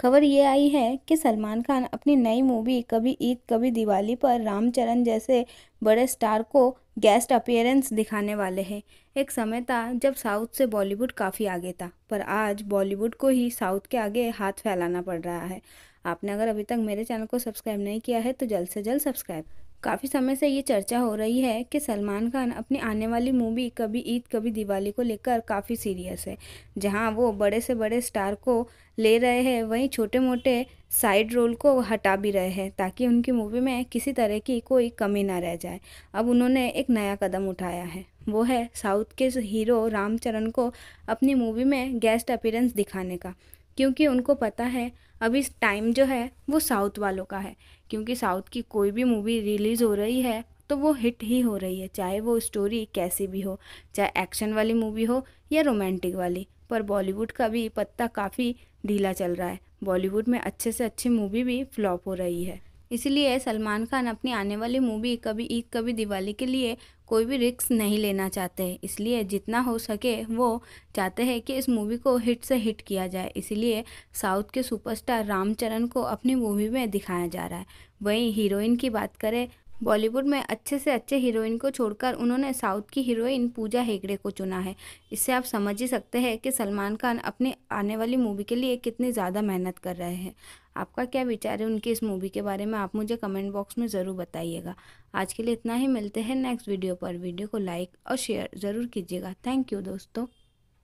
खबर ये आई है कि सलमान खान अपनी नई मूवी कभी ईद कभी दिवाली पर रामचरण जैसे बड़े स्टार को गेस्ट अपेयरेंस दिखाने वाले हैं एक समय था जब साउथ से बॉलीवुड काफ़ी आगे था पर आज बॉलीवुड को ही साउथ के आगे हाथ फैलाना पड़ रहा है आपने अगर अभी तक मेरे चैनल को सब्सक्राइब नहीं किया है तो जल्द से जल्द सब्सक्राइब काफ़ी समय से ये चर्चा हो रही है कि सलमान खान अपनी आने वाली मूवी कभी ईद कभी दिवाली को लेकर काफ़ी सीरियस है जहां वो बड़े से बड़े स्टार को ले रहे हैं वहीं छोटे मोटे साइड रोल को हटा भी रहे हैं ताकि उनकी मूवी में किसी तरह की कोई कमी ना रह जाए अब उन्होंने एक नया कदम उठाया है वो है साउथ के हीरो रामचरण को अपनी मूवी में गेस्ट अपीरेंस दिखाने का क्योंकि उनको पता है अब इस टाइम जो है वो साउथ वालों का है क्योंकि साउथ की कोई भी मूवी रिलीज़ हो रही है तो वो हिट ही हो रही है चाहे वो स्टोरी कैसी भी हो चाहे एक्शन वाली मूवी हो या रोमांटिक वाली पर बॉलीवुड का भी पत्ता काफ़ी ढीला चल रहा है बॉलीवुड में अच्छे से अच्छी मूवी भी फ्लॉप हो रही है इसलिए सलमान खान अपनी आने वाली मूवी कभी ईद कभी दिवाली के लिए कोई भी रिक्स नहीं लेना चाहते इसलिए जितना हो सके वो चाहते हैं कि इस मूवी को हिट से हिट किया जाए इसलिए साउथ के सुपरस्टार रामचरण को अपनी मूवी में दिखाया जा रहा है वहीं हीरोइन की बात करें बॉलीवुड में अच्छे से अच्छे हीरोइन को छोड़कर उन्होंने साउथ की हीरोइन पूजा हेगड़े को चुना है इससे आप समझ ही सकते हैं कि सलमान खान अपने आने वाली मूवी के लिए कितनी ज़्यादा मेहनत कर रहे हैं आपका क्या विचार है उनकी इस मूवी के बारे में आप मुझे कमेंट बॉक्स में ज़रूर बताइएगा आज के लिए इतना ही मिलते हैं नेक्स्ट वीडियो पर वीडियो को लाइक और शेयर ज़रूर कीजिएगा थैंक यू दोस्तों